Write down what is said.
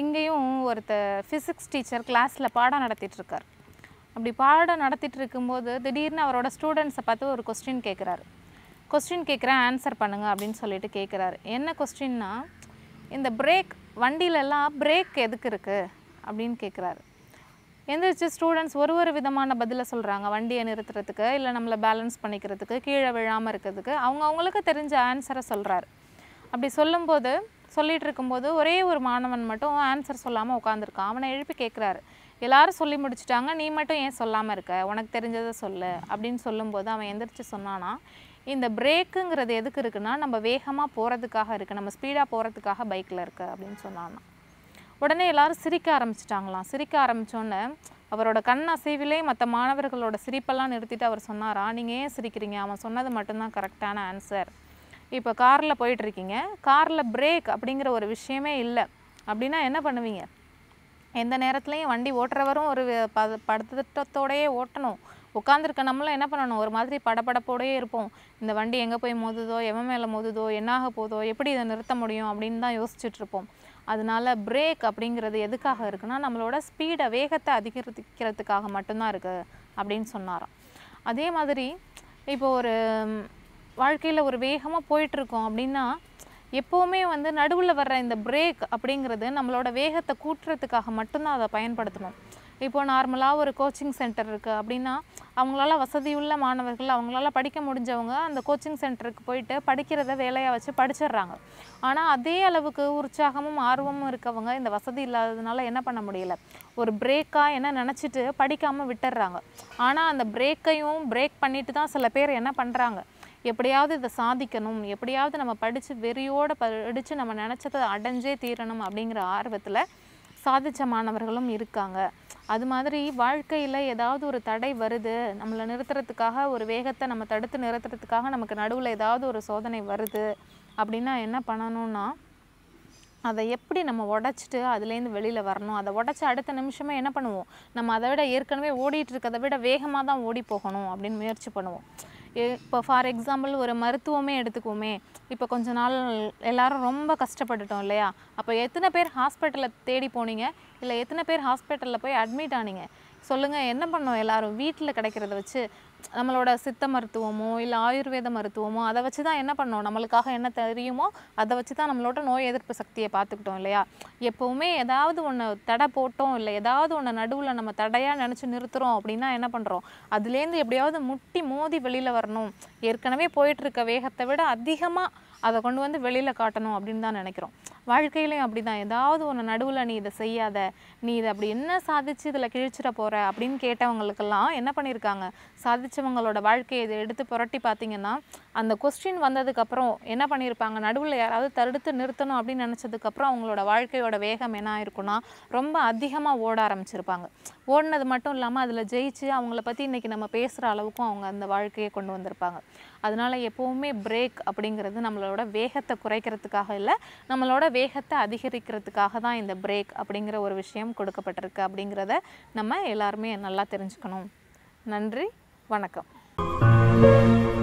இங்கேயும் ஒருத்த physics teacher கிளாஸில் பாடம் நடத்திட்டுருக்கார் அப்படி பாடம் நடத்திட்டு இருக்கும்போது திடீர்னு அவரோட ஸ்டூடெண்ட்ஸை பார்த்து ஒரு கொஸ்டின் கேட்குறாரு கொஸ்டின் கேட்குறேன் ஆன்சர் பண்ணுங்கள் அப்படின்னு சொல்லிட்டு கேட்குறாரு என்ன கொஸ்டின்னா இந்த பிரேக் வண்டியிலலாம் பிரேக் எதுக்கு இருக்குது அப்படின்னு கேட்குறாரு எந்திரிச்சு ஸ்டூடெண்ட்ஸ் ஒரு ஒரு விதமான பதிலை சொல்கிறாங்க வண்டியை நிறுத்துறதுக்கு இல்லை நம்மளை பேலன்ஸ் பண்ணிக்கிறதுக்கு கீழே விழாமல் இருக்கிறதுக்கு அவங்க அவங்களுக்கு தெரிஞ்ச ஆன்சரை சொல்கிறாரு அப்படி சொல்லும்போது சொல்லிகிட்டு இருக்கும்போது ஒரே ஒரு மாணவன் மட்டும் ஆன்சர் சொல்லாமல் உட்காந்துருக்கான் அவனை எழுப்பி கேட்குறாரு எல்லாரும் சொல்லி முடிச்சுட்டாங்க நீ மட்டும் ஏன் சொல்லாமல் இருக்க உனக்கு தெரிஞ்சதை சொல்லு அப்படின்னு சொல்லும்போது அவன் எந்திரிச்சு சொன்னானா இந்த பிரேக்குங்கிறது எதுக்கு இருக்குன்னா நம்ம வேகமாக போகிறதுக்காக இருக்குது நம்ம ஸ்பீடாக போகிறதுக்காக பைக்கில் இருக்குது அப்படின்னு சொன்னான்னா உடனே எல்லாரும் சிரிக்க ஆரம்பிச்சிட்டாங்களாம் சிரிக்க ஆரம்பித்தோன்னே அவரோட கண் அசைவிலே மற்ற மாணவர்களோட சிரிப்பெல்லாம் நிறுத்திட்டு அவர் சொன்னாரா நீங்கள் ஏன் சிரிக்கிறீங்க அவன் சொன்னது மட்டும்தான் கரெக்டான ஆன்சர் இப்போ காரில் போயிட்டுருக்கீங்க காரில் பிரேக் அப்படிங்கிற ஒரு விஷயமே இல்லை அப்படின்னா என்ன பண்ணுவீங்க எந்த நேரத்துலையும் வண்டி ஓட்டுறவரும் ஒரு ப படுத்தத்தோடையே ஓட்டணும் உட்காந்துருக்க நம்மளும் என்ன பண்ணணும் ஒரு மாதிரி படப்படப்போடையே இருப்போம் இந்த வண்டி எங்கே போய் மோதுதோ எவன் மேலே மோதுதோ என்னாக போதோ எப்படி இதை நிறுத்த முடியும் அப்படின்னு தான் யோசிச்சுட்ருப்போம் அதனால பிரேக் அப்படிங்கிறது எதுக்காக இருக்குன்னா நம்மளோட ஸ்பீடை வேகத்தை அதிகரிக்கிறதுக்காக மட்டும்தான் இருக்குது அப்படின்னு சொன்னாராம் அதே மாதிரி இப்போ ஒரு வாழ்க்கையில் ஒரு வேகமாக போயிட்டுருக்கோம் அப்படின்னா எப்போவுமே வந்து நடுவில் வர்ற இந்த பிரேக் அப்படிங்கிறது நம்மளோட வேகத்தை கூட்டுறதுக்காக மட்டும்தான் அதை பயன்படுத்தணும் இப்போ நார்மலாக ஒரு கோச்சிங் சென்டர் இருக்குது அப்படின்னா அவங்களால வசதியுள்ள மாணவர்கள் அவங்களால படிக்க முடிஞ்சவங்க அந்த கோச்சிங் சென்டருக்கு போயிட்டு படிக்கிறத வேலையாக வச்சு படிச்சிடுறாங்க ஆனால் அதே அளவுக்கு உற்சாகமும் ஆர்வமும் இருக்கவங்க இந்த வசதி இல்லாததுனால என்ன பண்ண முடியல ஒரு பிரேக்காக என்ன நினச்சிட்டு படிக்காமல் விட்டுடுறாங்க ஆனால் அந்த பிரேக்கையும் பிரேக் பண்ணிட்டு தான் சில பேர் என்ன பண்ணுறாங்க எப்படியாவது இதை சாதிக்கணும் எப்படியாவது நம்ம படித்து வெறியோடு படித்து நம்ம நினச்சதை அடைஞ்சே தீரணும் அப்படிங்கிற ஆர்வத்தில் சாதித்த மாணவர்களும் இருக்காங்க அது மாதிரி வாழ்க்கையில் ஏதாவது ஒரு தடை வருது நம்மளை நிறுத்துறதுக்காக ஒரு வேகத்தை நம்ம தடுத்து நிறுத்துறதுக்காக நமக்கு நடுவில் ஏதாவது ஒரு சோதனை வருது அப்படின்னா என்ன பண்ணணும்னா அதை எப்படி நம்ம உடச்சிட்டு அதுலேருந்து வெளியில் வரணும் அதை உடச்சி அடுத்த நிமிஷமே என்ன பண்ணுவோம் நம்ம அதை விட ஏற்கனவே ஓடிட்டு விட வேகமாக தான் ஓடி போகணும் அப்படின்னு முயற்சி பண்ணுவோம் இப்போ ஃபார் எக்ஸாம்பிள் ஒரு மருத்துவமே எடுத்துக்குவோமே இப்போ கொஞ்ச நாள் எல்லோரும் ரொம்ப கஷ்டப்பட்டுட்டோம் இல்லையா அப்போ எத்தனை பேர் ஹாஸ்பிட்டலை தேடி போனீங்க இல்லை எத்தனை பேர் ஹாஸ்பிட்டலில் போய் அட்மிட் ஆனீங்க சொல்லுங்கள் என்ன பண்ணோம் எல்லாரும் வீட்டில் கிடைக்கிறத வச்சு நம்மளோட சித்த மருத்துவமோ இல்லை ஆயுர்வேத மருத்துவமோ அதை வச்சு தான் என்ன பண்ணோம் நம்மளுக்காக என்ன தெரியுமோ அதை வச்சு தான் நம்மளோட நோய் எதிர்ப்பு சக்தியை பார்த்துக்கிட்டோம் இல்லையா எப்போவுமே ஏதாவது ஒன்று தடை போட்டோம் இல்லை ஏதாவது ஒன்று நடுவில் நம்ம தடையாக நினச்சி நிறுத்துகிறோம் அப்படின்னா என்ன பண்ணுறோம் அதுலேருந்து எப்படியாவது முட்டி மோதி வெளியில் வரணும் ஏற்கனவே போயிட்டுருக்க வேகத்தை விட அதிகமாக அதை கொண்டு வந்து வெளியில் காட்டணும் அப்படின்னு தான் நினைக்கிறோம் வாழ்க்கையிலையும் அப்படி தான் ஏதாவது ஒன்று நடுவில் நீ இதை செய்யாத நீ இதை அப்படி என்ன சாதிச்சு இதில் கிழிச்சிட போகிற அப்படின்னு கேட்டவங்களுக்கெல்லாம் என்ன பண்ணியிருக்காங்க சாதிச்சவங்களோட வாழ்க்கையை இதை எடுத்து புரட்டி பார்த்தீங்கன்னா அந்த கொஸ்டின் வந்ததுக்கப்புறம் என்ன பண்ணியிருப்பாங்க நடுவில் யாராவது தடுத்து நிறுத்தணும் அப்படின்னு நினச்சதுக்கப்புறம் அவங்களோட வாழ்க்கையோட வேகம் என்ன ஆயிருக்குன்னா ரொம்ப அதிகமாக ஓட ஆரம்பிச்சிருப்பாங்க ஓடினது மட்டும் இல்லாமல் அதில் ஜெயிச்சு அவங்கள பற்றி இன்றைக்கி நம்ம பேசுகிற அளவுக்கும் அவங்க அந்த வாழ்க்கையை கொண்டு வந்திருப்பாங்க அதனால் எப்போவுமே பிரேக் அப்படிங்கிறது நம்மளோட வேகத்தை குறைக்கிறதுக்காக இல்லை நம்மளோட வேகத்தை அதிகரிக்கிறதுக்காக தான் இந்த பிரேக் அப்படிங்கிற ஒரு விஷயம் கொடுக்கப்பட்டிருக்கு அப்படிங்கிறத நம்ம எல்லாருமே நல்லா தெரிஞ்சுக்கணும் நன்றி வணக்கம்